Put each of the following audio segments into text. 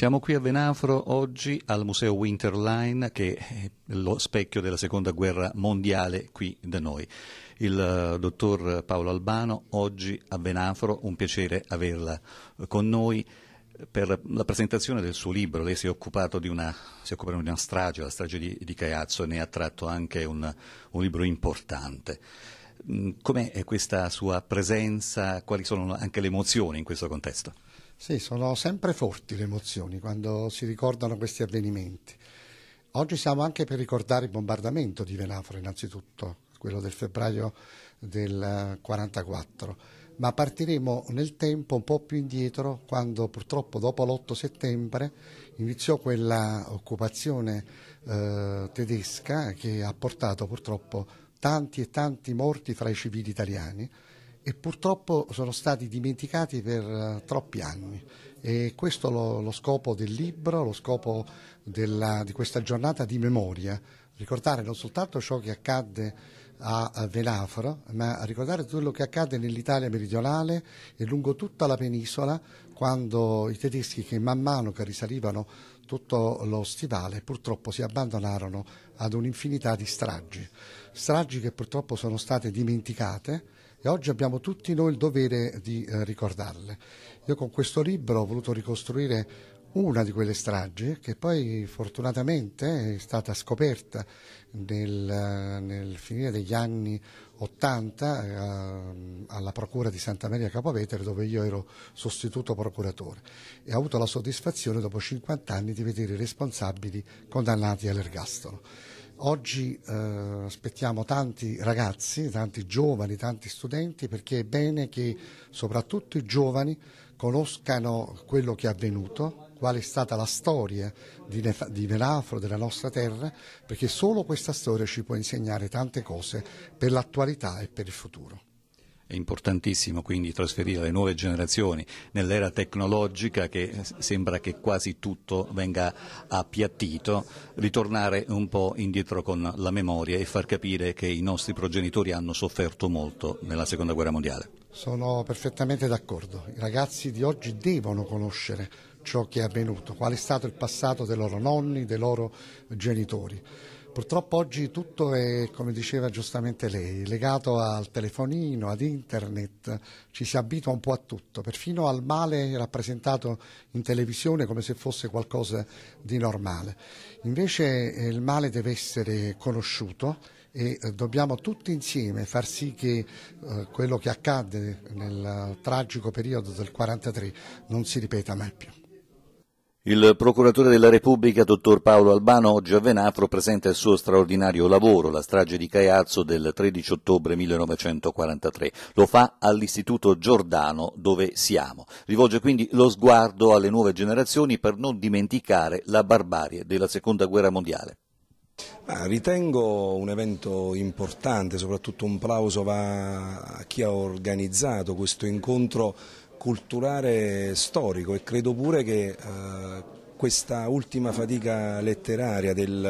Siamo qui a Venafro oggi al Museo Winterline che è lo specchio della Seconda Guerra Mondiale qui da noi. Il eh, dottor Paolo Albano oggi a Venafro, un piacere averla eh, con noi per la presentazione del suo libro. Lei si è occupato di una, occupa di una strage, la strage di, di Caiazzo, e ne ha tratto anche un, un libro importante. Mm, com'è eh, questa sua presenza? Quali sono anche le emozioni in questo contesto? Sì, sono sempre forti le emozioni quando si ricordano questi avvenimenti. Oggi siamo anche per ricordare il bombardamento di Venafro innanzitutto, quello del febbraio del 1944. ma partiremo nel tempo un po' più indietro quando purtroppo dopo l'8 settembre iniziò quella occupazione eh, tedesca che ha portato purtroppo tanti e tanti morti fra i civili italiani e purtroppo sono stati dimenticati per eh, troppi anni e questo è lo, lo, scopo del libro, lo scopo della, di questa giornata di memoria, ricordare non soltanto ciò che accadde a Venafro, ma ricordare tutto quello che accadde nell'Italia meridionale e lungo tutta la penisola quando i tedeschi che man mano che risalivano tutto lo stivale purtroppo si abbandonarono ad un'infinità di stragi, stragi che purtroppo sono state dimenticate e oggi abbiamo tutti noi il dovere di eh, ricordarle. Io con questo libro ho voluto ricostruire una di quelle stragi che poi fortunatamente è stata scoperta nel, nel finire degli anni 80 eh, alla procura di Santa Maria Capovetere dove io ero sostituto procuratore e ho avuto la soddisfazione dopo 50 anni di vedere i responsabili condannati all'ergastolo. Oggi eh, aspettiamo tanti ragazzi, tanti giovani, tanti studenti perché è bene che soprattutto i giovani conoscano quello che è avvenuto, qual è stata la storia di, Nef- di Venafro, della nostra terra, perché solo questa storia ci può insegnare tante cose per l'attualità e per il futuro. È importantissimo quindi trasferire le nuove generazioni nell'era tecnologica che sembra che quasi tutto venga appiattito, ritornare un po' indietro con la memoria e far capire che i nostri progenitori hanno sofferto molto nella seconda guerra mondiale. Sono perfettamente d'accordo, i ragazzi di oggi devono conoscere ciò che è avvenuto, qual è stato il passato dei loro nonni, dei loro genitori. Purtroppo oggi tutto è, come diceva giustamente lei, legato al telefonino, ad internet, ci si abitua un po' a tutto, perfino al male rappresentato in televisione come se fosse qualcosa di normale. Invece eh, il male deve essere conosciuto e eh, dobbiamo tutti insieme far sì che eh, quello che accadde nel tragico periodo del 1943 non si ripeta mai più. Il procuratore della Repubblica, dottor Paolo Albano, oggi a Venafro presenta il suo straordinario lavoro, la strage di Caiazzo del 13 ottobre 1943. Lo fa all'Istituto Giordano, dove siamo. Rivolge quindi lo sguardo alle nuove generazioni per non dimenticare la barbarie della Seconda Guerra Mondiale. Ah, ritengo un evento importante, soprattutto un plauso va a chi ha organizzato questo incontro culturale storico e credo pure che eh, questa ultima fatica letteraria del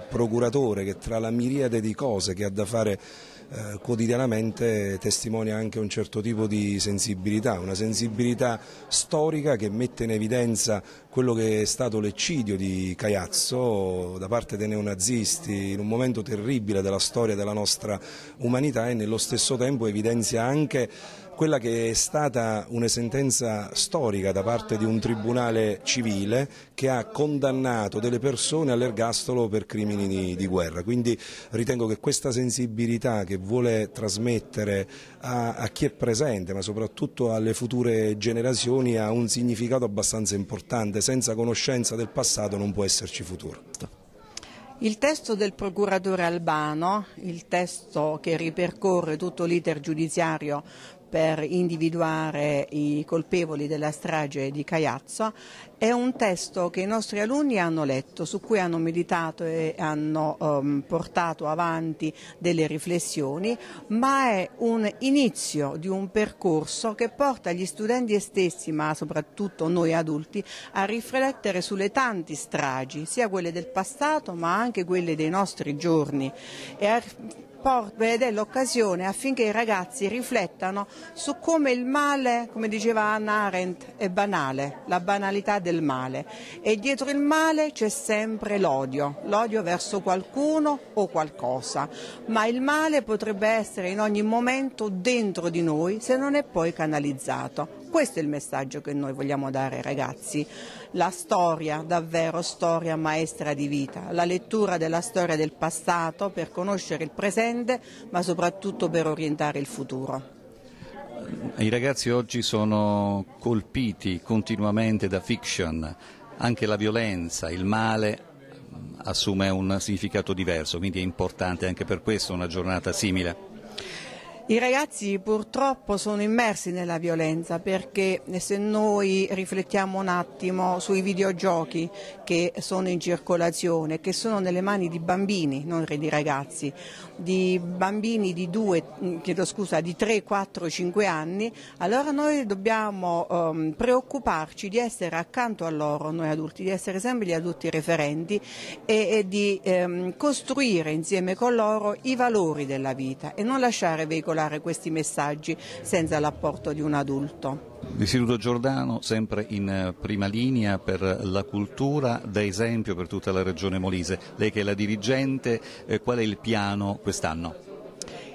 eh, procuratore che tra la miriade di cose che ha da fare eh, quotidianamente testimonia anche un certo tipo di sensibilità, una sensibilità storica che mette in evidenza quello che è stato l'eccidio di Caiazzo da parte dei neonazisti in un momento terribile della storia della nostra umanità e nello stesso tempo evidenzia anche quella che è stata una sentenza storica da parte di un tribunale civile che ha condannato delle persone all'ergastolo per crimini di, di guerra. Quindi ritengo che questa sensibilità che vuole trasmettere a, a chi è presente, ma soprattutto alle future generazioni, ha un significato abbastanza importante. Senza conoscenza del passato non può esserci futuro. Il testo del procuratore Albano, il testo che ripercorre tutto l'iter giudiziario per individuare i colpevoli della strage di Caiazzo, è un testo che i nostri alunni hanno letto, su cui hanno meditato e hanno um, portato avanti delle riflessioni, ma è un inizio di un percorso che porta gli studenti stessi, ma soprattutto noi adulti, a riflettere sulle tante stragi, sia quelle del passato ma anche quelle dei nostri giorni ed è l'occasione affinché i ragazzi riflettano su come il male, come diceva Anna Arendt, è banale, la banalità del male e dietro il male c'è sempre l'odio, l'odio verso qualcuno o qualcosa, ma il male potrebbe essere in ogni momento dentro di noi se non è poi canalizzato. Questo è il messaggio che noi vogliamo dare ai ragazzi, la storia, davvero storia maestra di vita, la lettura della storia del passato per conoscere il presente ma soprattutto per orientare il futuro. I ragazzi oggi sono colpiti continuamente da fiction, anche la violenza, il male assume un significato diverso, quindi è importante anche per questo una giornata simile. I ragazzi purtroppo sono immersi nella violenza perché se noi riflettiamo un attimo sui videogiochi che sono in circolazione, che sono nelle mani di bambini, non di ragazzi, di bambini di, 2, scusa, di 3, 4, 5 anni, allora noi dobbiamo ehm, preoccuparci di essere accanto a loro, noi adulti, di essere sempre gli adulti referenti e, e di ehm, costruire insieme con loro i valori della vita e non lasciare veicolare veicolare questi messaggi senza l'apporto di un adulto. L'Istituto Giordano sempre in eh, prima linea per la cultura, da esempio per tutta la regione Molise. Lei che è la dirigente, eh, qual è il piano quest'anno?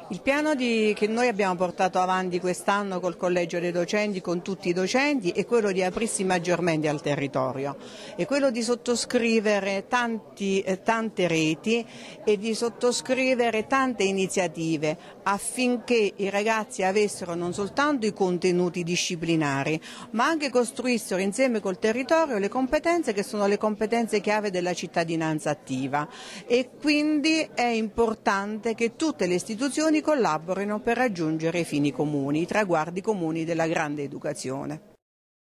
Il piano di, che noi abbiamo portato avanti quest'anno col collegio dei docenti, con tutti i docenti, è quello di aprirsi maggiormente al territorio, è quello di sottoscrivere tanti, eh, tante reti e di sottoscrivere tante iniziative affinché i ragazzi avessero non soltanto i contenuti disciplinari, ma anche costruissero insieme col territorio le competenze che sono le competenze chiave della cittadinanza attiva. E quindi è importante che tutte le istituzioni collaborino per raggiungere i fini comuni, i traguardi comuni della grande educazione.